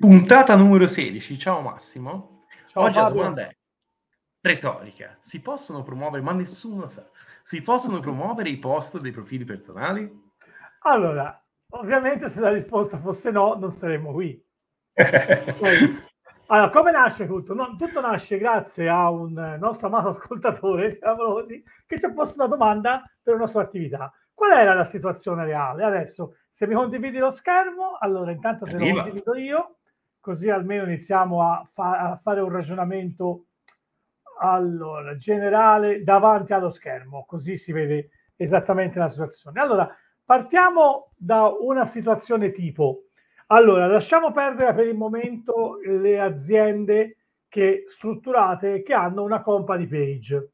Puntata numero 16. Ciao Massimo. Ciao, Oggi Fabio. la domanda è retorica. Si possono promuovere, ma nessuno sa, si possono promuovere i post dei profili personali? Allora, ovviamente se la risposta fosse no, non saremmo qui. allora, come nasce tutto? No, tutto nasce grazie a un nostro amato ascoltatore, così, che ci ha posto una domanda per una sua attività. Qual era la situazione reale? Adesso, se mi condividi lo schermo, allora intanto te lo Arriva. condivido io così almeno iniziamo a, fa- a fare un ragionamento allora, generale davanti allo schermo, così si vede esattamente la situazione. Allora, partiamo da una situazione tipo. Allora, lasciamo perdere per il momento le aziende che strutturate che hanno una company page.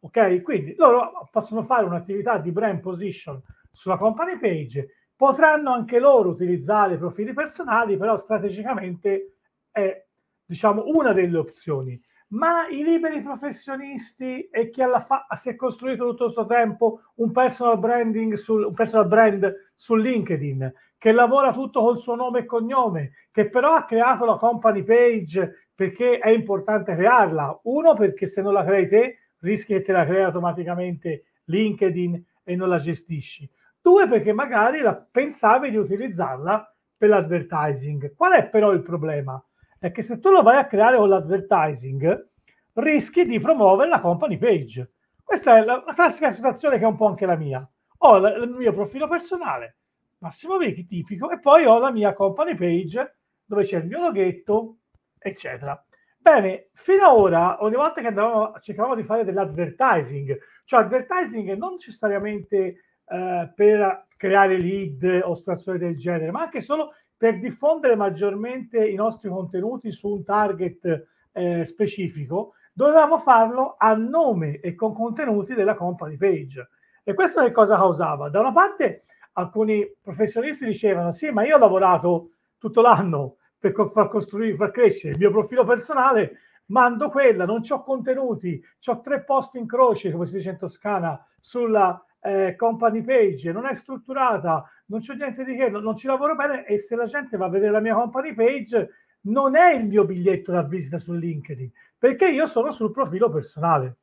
Ok? Quindi loro possono fare un'attività di brand position sulla company page potranno anche loro utilizzare profili personali, però strategicamente è diciamo, una delle opzioni. Ma i liberi professionisti e chi fa- si è costruito tutto questo tempo un personal, branding sul, un personal brand su LinkedIn, che lavora tutto col suo nome e cognome, che però ha creato la company page perché è importante crearla. Uno, perché se non la crei te, rischi che te la crei automaticamente LinkedIn e non la gestisci due perché magari la, pensavi di utilizzarla per l'advertising. Qual è però il problema? È che se tu lo vai a creare con l'advertising, rischi di promuovere la company page. Questa è la, la classica situazione che è un po' anche la mia. Ho la, il mio profilo personale, Massimo Vecchi, tipico, e poi ho la mia company page dove c'è il mio loghetto, eccetera. Bene, fino ad ora, ogni volta che andavamo, cercavamo di fare dell'advertising, cioè advertising non necessariamente eh, per creare lead o situazioni del genere, ma anche solo per diffondere maggiormente i nostri contenuti su un target eh, specifico, dovevamo farlo a nome e con contenuti della company page. E questo che cosa causava? Da una parte alcuni professionisti dicevano sì, ma io ho lavorato tutto l'anno per far costruire, far crescere il mio profilo personale, mando quella, non ho contenuti, ho tre posti in croce, come si dice in Toscana, sulla eh, company page, non è strutturata, non c'è niente di che, non, ci lavoro bene e se la gente va a vedere la mia company page non è il mio biglietto da visita su LinkedIn, perché io sono sul profilo personale.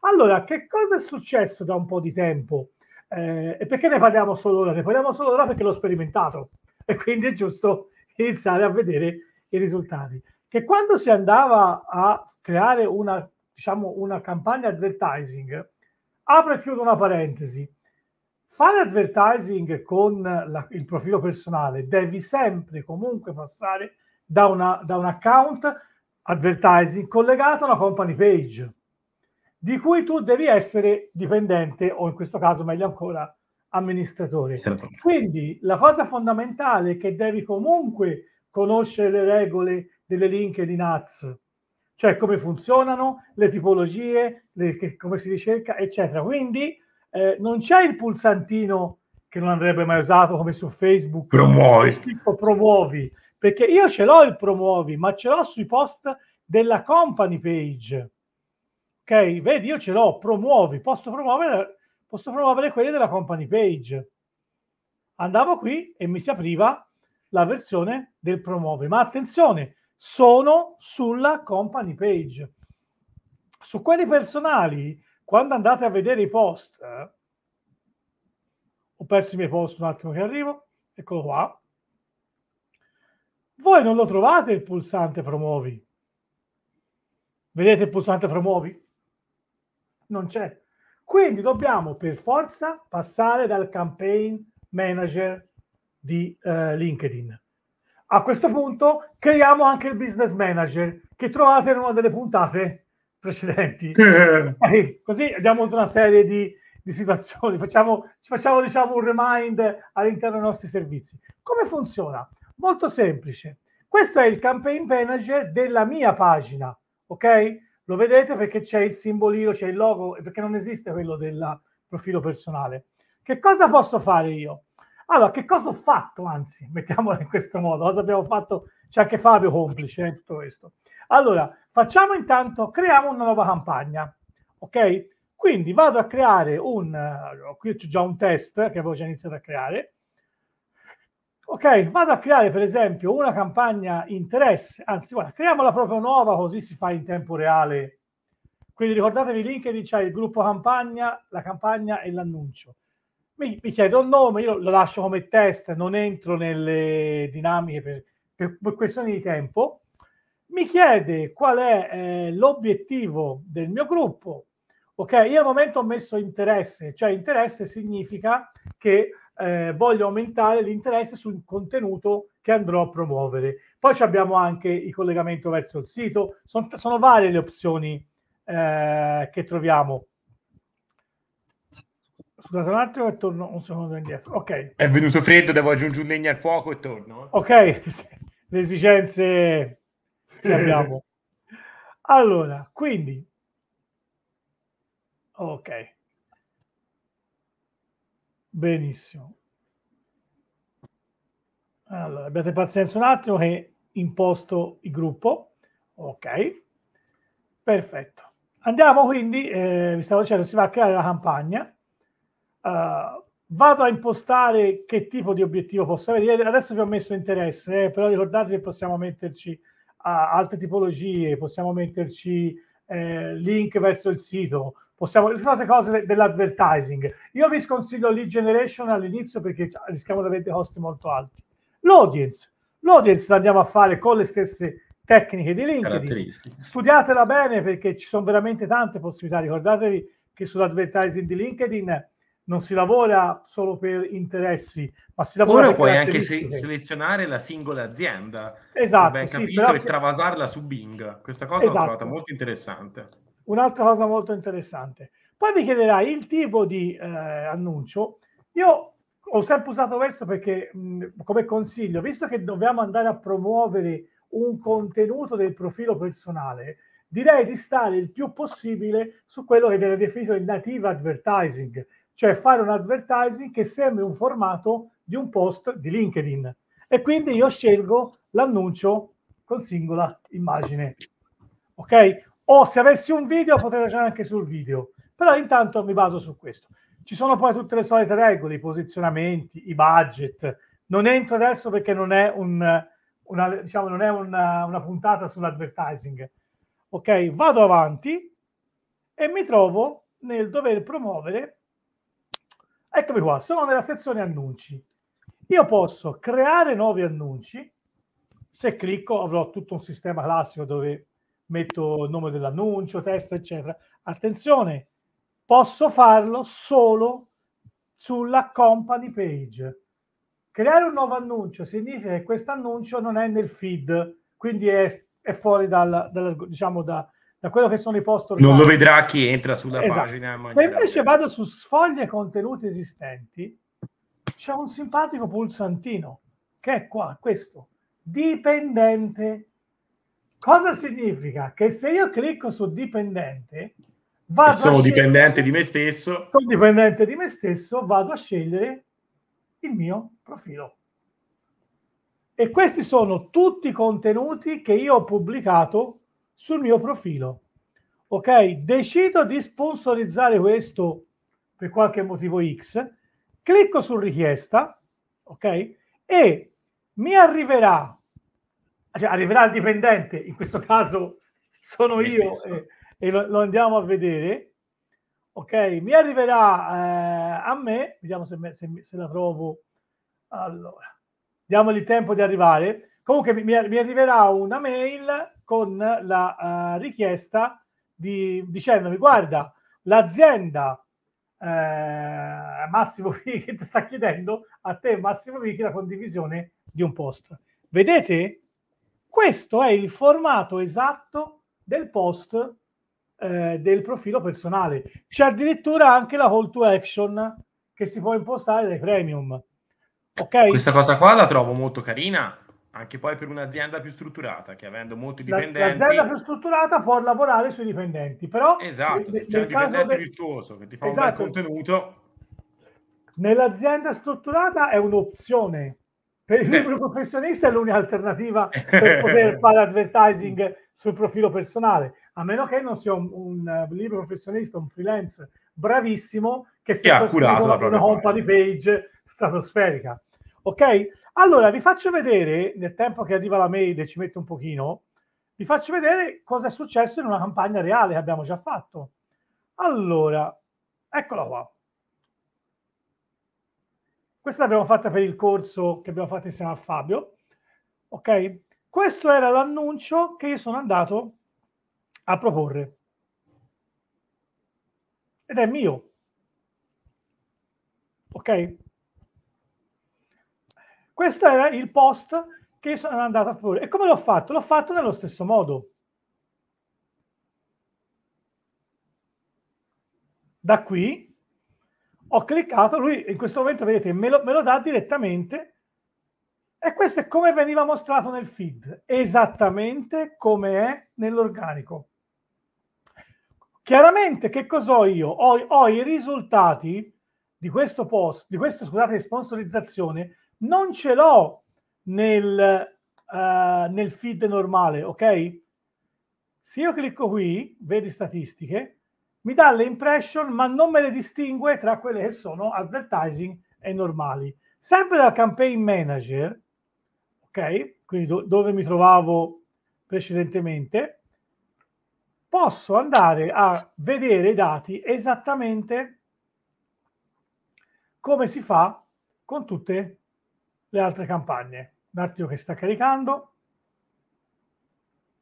Allora, che cosa è successo da un po' di tempo? Eh, e perché ne parliamo solo ora? Ne parliamo solo ora perché l'ho sperimentato e quindi è giusto iniziare a vedere i risultati. Che quando si andava a creare una, diciamo, una campagna advertising, Apro e chiudo una parentesi. Fare advertising con la, il profilo personale devi sempre comunque passare da, una, da un account advertising collegato a una company page di cui tu devi essere dipendente o in questo caso meglio ancora amministratore. Quindi la cosa fondamentale è che devi comunque conoscere le regole delle LinkedIn Ads cioè come funzionano, le tipologie, le, che, come si ricerca, eccetera. Quindi eh, non c'è il pulsantino che non andrebbe mai usato come su Facebook, promuovi. Tipo promuovi, perché io ce l'ho il promuovi, ma ce l'ho sui post della company page. Ok, vedi, io ce l'ho, promuovi, posso promuovere, posso promuovere quelli della company page. Andavo qui e mi si apriva la versione del promuovi, ma attenzione, sono sulla company page. Su quelli personali, quando andate a vedere i post, eh, ho perso i miei post un attimo che arrivo, eccolo qua, voi non lo trovate il pulsante promuovi. Vedete il pulsante promuovi? Non c'è. Quindi dobbiamo per forza passare dal campaign manager di eh, LinkedIn a questo punto creiamo anche il business manager che trovate in una delle puntate precedenti. Eh. Così abbiamo una serie di, di situazioni, facciamo, ci facciamo diciamo un remind all'interno dei nostri servizi. Come funziona? Molto semplice. Questo è il campaign manager della mia pagina, ok? Lo vedete perché c'è il simbolino, c'è il logo, perché non esiste quello del profilo personale. Che cosa posso fare io? Allora, che cosa ho fatto, anzi, mettiamola in questo modo, cosa abbiamo fatto? C'è anche Fabio complice in eh, tutto questo. Allora, facciamo intanto, creiamo una nuova campagna, ok? Quindi vado a creare un, allora, eh, qui c'è già un test che avevo già iniziato a creare, ok? Vado a creare per esempio una campagna interesse, anzi guarda, creiamola proprio nuova così si fa in tempo reale. Quindi ricordatevi LinkedIn c'è il gruppo campagna, la campagna e l'annuncio mi, mi chiedo un nome, io lo lascio come test, non entro nelle dinamiche per, per, per questioni di tempo. Mi chiede qual è eh, l'obiettivo del mio gruppo. Ok, io al momento ho messo interesse, cioè interesse significa che eh, voglio aumentare l'interesse sul contenuto che andrò a promuovere. Poi abbiamo anche il collegamento verso il sito, sono, sono varie le opzioni eh, che troviamo. Scusate un attimo e torno un secondo indietro. Ok. È venuto freddo, devo aggiungere un legno al fuoco e torno. Eh. Ok, le esigenze che abbiamo. allora, quindi... Ok. Benissimo. Allora, abbiate pazienza un attimo che imposto il gruppo. Ok, perfetto. Andiamo quindi, eh, vi stavo dicendo, si va a creare la campagna. Eh, vado a impostare che tipo di obiettivo posso avere. Adesso vi ho messo interesse, eh, però ricordate che possiamo metterci altre tipologie, possiamo metterci eh, link verso il sito, possiamo fare cose dell'advertising. Io vi sconsiglio lead generation all'inizio perché cioè, rischiamo di avere dei costi molto alti. L'audience, l'audience la andiamo a fare con le stesse tecniche di LinkedIn. Studiatela bene perché ci sono veramente tante possibilità. Ricordatevi che sull'advertising di LinkedIn non si lavora solo per interessi, ma si lavora Ora puoi anche se- selezionare la singola azienda, esatto, ben capito, sì, però... e travasarla su Bing. Questa cosa esatto. l'ho trovata esatto. molto interessante. Un'altra cosa molto interessante. Poi mi chiederai il tipo di eh, annuncio. Io ho sempre usato questo perché, mh, come consiglio, visto che dobbiamo andare a promuovere un contenuto del profilo personale, direi di stare il più possibile su quello che viene definito il native advertising, cioè fare un advertising che sembri un formato di un post di LinkedIn. E quindi io scelgo l'annuncio con singola immagine. Ok? O se avessi un video potrei ragionare anche sul video, però intanto mi baso su questo. Ci sono poi tutte le solite regole, i posizionamenti, i budget. Non entro adesso perché non è, un, una, diciamo, non è una, una puntata sull'advertising. Ok, vado avanti e mi trovo nel dover promuovere Eccomi qua, sono nella sezione annunci. Io posso creare nuovi annunci. Se clicco avrò tutto un sistema classico dove metto il nome dell'annuncio, testo, eccetera. Attenzione, posso farlo solo sulla company page. Creare un nuovo annuncio significa che questo annuncio non è nel feed, quindi è, è fuori dal, dal, diciamo, da, da quello che sono i post organici. Non lo vedrà chi entra sulla esatto. pagina. Se invece vado su sfoglie contenuti esistenti, c'è un simpatico pulsantino che è qua, questo, dipendente. Cosa significa? Che se io clicco su dipendente, vado sono dipendente di me stesso. Sono dipendente di me stesso, vado a scegliere il mio profilo. E questi sono tutti i contenuti che io ho pubblicato sul mio profilo. Ok, decido di sponsorizzare questo per qualche motivo X, clicco su richiesta, ok, e mi arriverà, cioè arriverà il dipendente, in questo caso sono mi io e, e lo, lo, andiamo a vedere, ok, mi arriverà eh, a me, vediamo se, me, se, se la trovo, allora, diamogli tempo di arrivare, Comunque mi, mi arriverà una mail con la uh, richiesta di, dicendomi guarda, l'azienda eh, Massimo Vichi sta chiedendo a te Massimo Vichi la condivisione di un post. Vedete? Questo è il formato esatto del post eh, del profilo personale. C'è addirittura anche la call to action che si può impostare dai premium. Okay? Questa cosa qua la trovo molto carina anche poi per un'azienda più strutturata, che avendo molti dipendenti... L'azienda più strutturata può lavorare sui dipendenti, però... Esatto, nel, se c'è un dipendente del... virtuoso che ti fa esatto. un bel esatto. contenuto... Nell'azienda strutturata è un'opzione, per il libro professionista è l'unica alternativa per poter fare advertising sul profilo personale, a meno che non sia un, un, eh, libro professionista, un freelance bravissimo che sia accurato una, una home di page stratosferica. Ok? Allora, vi faccio vedere, nel tempo che arriva la mail e ci mette un pochino, vi faccio vedere cosa è successo in una campagna reale che abbiamo già fatto. Allora, eccola qua. Questa l'abbiamo fatta per il corso che abbiamo fatto insieme a Fabio. Ok? Questo era l'annuncio che io sono andato a proporre. Ed è mio. Ok? Questo era il post che sono andato a pure. E come l'ho fatto? L'ho fatto nello stesso modo. Da qui ho cliccato, lui in questo momento vedete me lo, me lo dà direttamente e questo è come veniva mostrato nel feed, esattamente come è nell'organico. Chiaramente che cosa ho io? Ho, ho, i risultati di questo post, di questa scusate, sponsorizzazione non ce l'ho nel, uh, nel feed normale, ok? Se io clicco qui, vedi statistiche, mi dà le impression, ma non me le distingue tra quelle che sono advertising e normali. Sempre dal campaign manager, ok? Quindi do- dove mi trovavo precedentemente, posso andare a vedere i dati esattamente come si fa con tutte le altre campagne. Un attimo che sta caricando.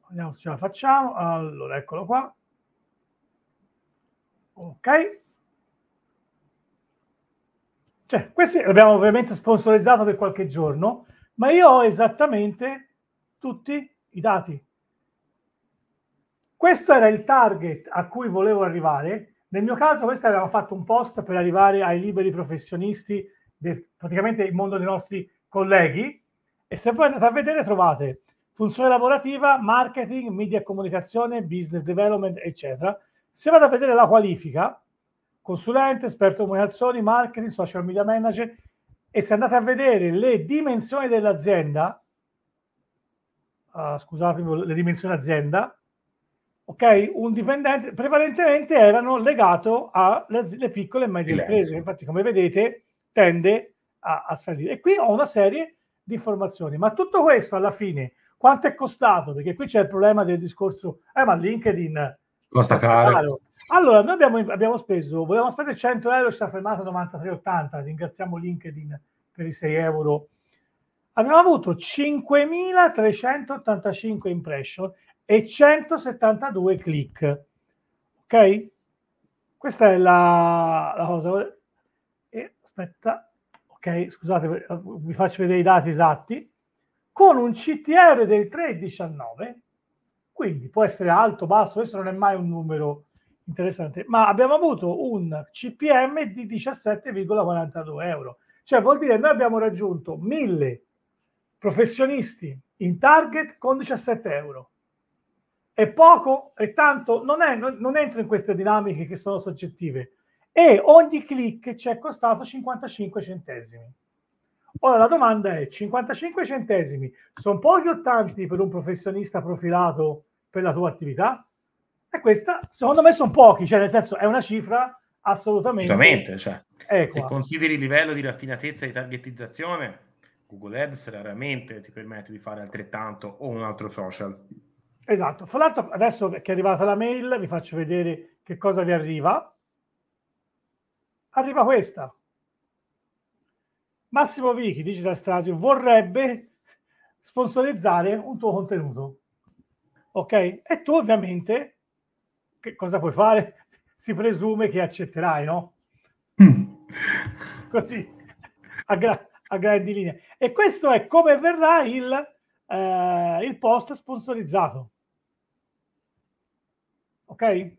Vediamo se ce la facciamo. Allora, eccolo qua. Ok. Cioè, questi l'abbiamo ovviamente sponsorizzato per qualche giorno, ma io ho esattamente tutti i dati. Questo era il target a cui volevo arrivare. Nel mio caso, questo avevamo fatto un post per arrivare ai liberi professionisti, del, praticamente il mondo dei nostri colleghi e se voi andate a vedere trovate funzione lavorativa, marketing, media e comunicazione, business development, eccetera. Se vado a vedere la qualifica, consulente, esperto di comunicazioni, marketing, social media manager, e se andate a vedere le dimensioni dell'azienda, uh, scusatemi, le dimensioni azienda, ok, un dipendente, prevalentemente erano legato alle piccole e medie imprese. Infatti, come vedete, tende a, a salire. E qui ho una serie di informazioni, ma tutto questo alla fine quanto è costato? Perché qui c'è il problema del discorso, eh ma LinkedIn costa caro. Allora, noi abbiamo, abbiamo speso, volevamo spendere 100 euro, ci ha fermato 93,80, ringraziamo LinkedIn per i 6 euro. Abbiamo avuto 5.385 impression e 172 click. Ok? Questa è la, la cosa. E, aspetta, ok, scusate, eh, vi faccio vedere i dati esatti, con un CTR del 3,19, quindi può essere alto, basso, questo non è mai un numero interessante, ma abbiamo avuto un CPM di 17,42 euro, cioè vuol dire che noi abbiamo raggiunto 1000 professionisti in target con 17 euro. È poco, È tanto, non, è, non, non entro in queste dinamiche che sono soggettive, e ogni click ci è costato 55 centesimi. Ora la domanda è, 55 centesimi sono pochi o tanti per un professionista profilato per la tua attività? E questa, secondo me, sono pochi, cioè nel senso è una cifra assolutamente... Assolutamente, cioè, eh, se consideri il livello di raffinatezza e di targetizzazione, Google Ads raramente ti permette di fare altrettanto o un altro social. Esatto, fra l'altro adesso che è arrivata la mail vi faccio vedere che cosa vi arriva arriva questa. Massimo Vichi, Digital Strategy, vorrebbe sponsorizzare un tuo contenuto. Ok? E tu ovviamente, che cosa puoi fare? Si presume che accetterai, no? Così, a, gra- a, grandi linee. E questo è come verrà il, eh, il post sponsorizzato. Ok?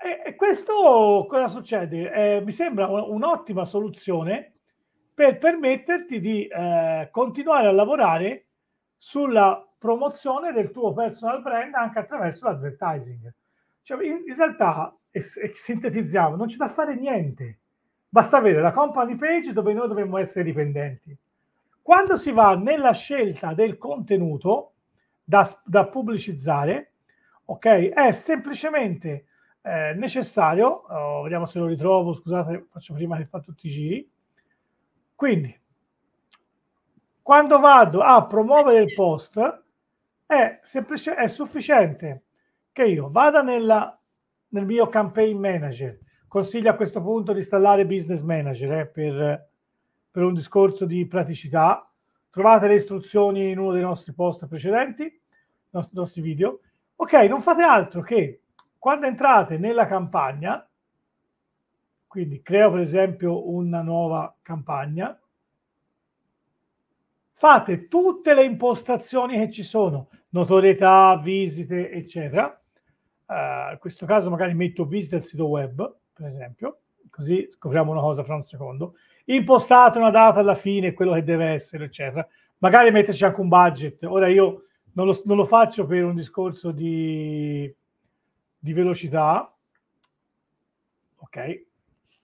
E, questo cosa succede? Eh, mi sembra un'ottima soluzione per permetterti di eh, continuare a lavorare sulla promozione del tuo personal brand anche attraverso l'advertising. Cioè, in, in realtà, e, e sintetizziamo, non c'è da fare niente. Basta avere la company page dove noi dovremmo essere dipendenti. Quando si va nella scelta del contenuto da, da pubblicizzare, ok, è semplicemente eh, necessario, oh, vediamo se lo ritrovo, scusate, faccio prima che fa tutti i giri. Quindi, quando vado a promuovere il post, è, semplice, è sufficiente che io vada nella, nel mio campaign manager, consiglio a questo punto di installare business manager eh, per, per un discorso di praticità, trovate le istruzioni in uno dei nostri post precedenti, i nostri video. Ok, non fate altro che quando entrate nella campagna, quindi creo per esempio una nuova campagna, fate tutte le impostazioni che ci sono, notorietà, visite, eccetera. Uh, in questo caso magari metto visita al sito web, per esempio, così scopriamo una cosa fra un secondo. Impostate una data alla fine, quello che deve essere, eccetera. Magari metterci anche un budget. Ora io non lo, non lo faccio per un discorso di di velocità, ok,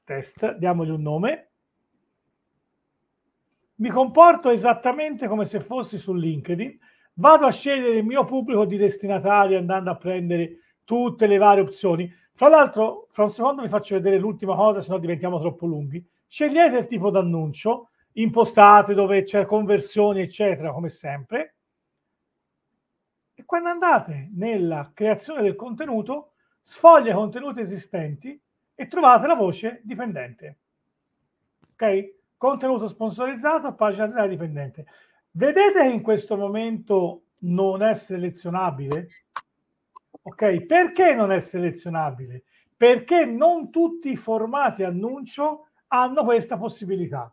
test, diamogli un nome, mi comporto esattamente come se fossi su LinkedIn, vado a scegliere il mio pubblico di destinatario andando a prendere tutte le varie opzioni. Fra l'altro, fra un secondo vi faccio vedere l'ultima cosa, se no diventiamo troppo lunghi. Scegliete il tipo d'annuncio, impostate dove c'è conversioni, eccetera, come sempre quando andate nella creazione del contenuto, sfoglia i contenuti esistenti e trovate la voce dipendente. Ok? Contenuto sponsorizzato, pagina aziendale dipendente. Vedete che in questo momento non è selezionabile? Ok? Perché non è selezionabile? Perché non tutti i formati annuncio hanno questa possibilità.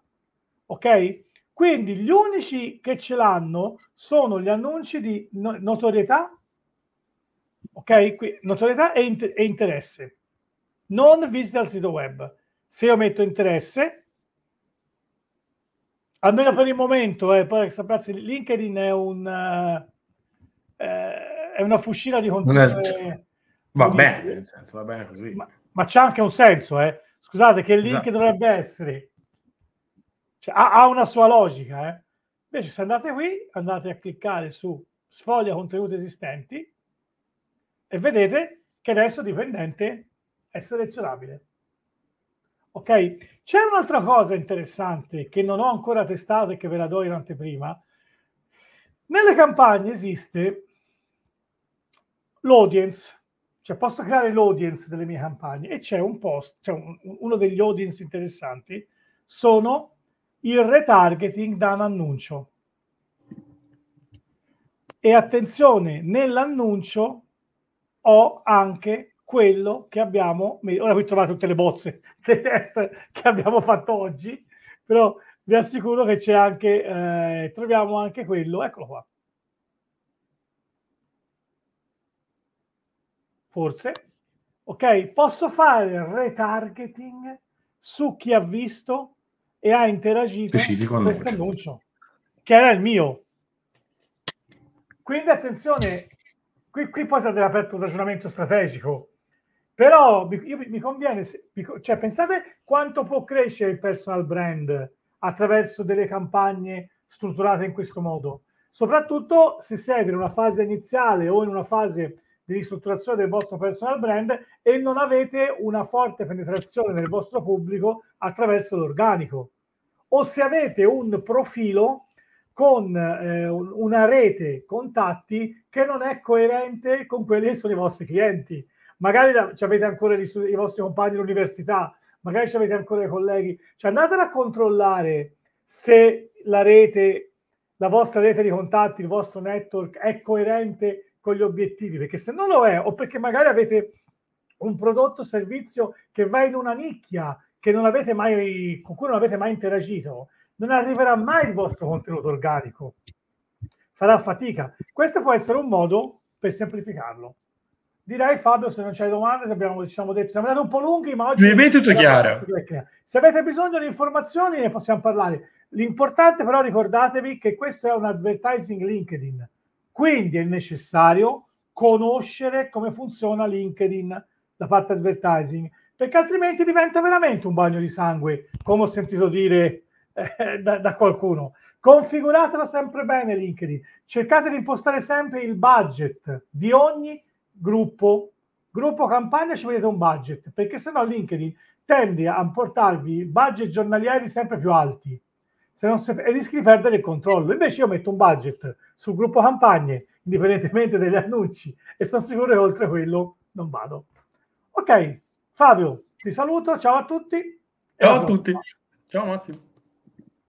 Ok? Quindi gli unici che ce l'hanno sono gli annunci di notorietà, ok? Qui, notorietà e, in- e interesse. Non visita al sito web. Se io metto interesse, almeno per il momento, eh, poi sappiate, LinkedIn è un... Eh, eh è una fucina di contenuti. Va bene, va bene così. Ma, ma, c'è anche un senso, eh. Scusate, che il link esatto. dovrebbe essere cioè, ha, ha, una sua logica. Eh? Invece, se andate qui, andate a cliccare su sfoglia contenuti esistenti e vedete che adesso dipendente è selezionabile. Ok? C'è un'altra cosa interessante che non ho ancora testato e che ve la do in anteprima. Nelle campagne esiste l'audience, cioè posso creare l'audience delle mie campagne e c'è un post, cioè un, uno degli audience interessanti sono il retargeting da un annuncio. E attenzione, nell'annuncio ho anche quello che abbiamo, ora qui trovate tutte le bozze dei test che abbiamo fatto oggi, però vi assicuro che c'è anche, eh, troviamo anche quello, eccolo qua. Forse, ok, posso fare retargeting su chi ha visto e ha interagito con certo. questo annuncio, che era il mio. Quindi attenzione, qui, qui poi state aperto un ragionamento strategico, però io, mi conviene, cioè pensate quanto può crescere il personal brand attraverso delle campagne strutturate in questo modo, soprattutto se siete in una fase iniziale o in una fase di ristrutturazione del vostro personal brand e non avete una forte penetrazione nel vostro pubblico attraverso l'organico. O se avete un profilo con eh, una rete contatti che non è coerente con quelli che sono i vostri clienti. Magari la, avete ancora gli, i vostri compagni dell'università, magari avete ancora i colleghi. Cioè andatela a controllare se la rete, la vostra rete di contatti, il vostro network è coerente con con gli obiettivi, perché se non lo è, o perché magari avete un prodotto o servizio che va in una nicchia che non avete mai, con cui non avete mai interagito, non arriverà mai il vostro contenuto organico. Farà fatica. Questo può essere un modo per semplificarlo. Direi Fabio, se non c'è domande, se abbiamo diciamo, detto, siamo andati un po' lunghi, ma oggi... Mi è tutto chiaro. Se avete bisogno di informazioni ne possiamo parlare. L'importante però ricordatevi che questo è un advertising LinkedIn quindi è necessario conoscere come funziona LinkedIn, da parte advertising, perché altrimenti diventa veramente un bagno di sangue, come ho sentito dire eh, da, da qualcuno. Configuratela sempre bene LinkedIn, cercate di impostare sempre il budget di ogni gruppo gruppo campagna ci vedete un budget, perché sennò LinkedIn tende a portarvi budget giornalieri sempre più alti si, e rischi di perdere il controllo. Invece io metto un budget sul gruppo campagne, indipendentemente dagli annunci, e sono sicuro che oltre quello non vado. Ok, Fabio, ti saluto, ciao a tutti. Ciao a tutti. Ciao Massimo.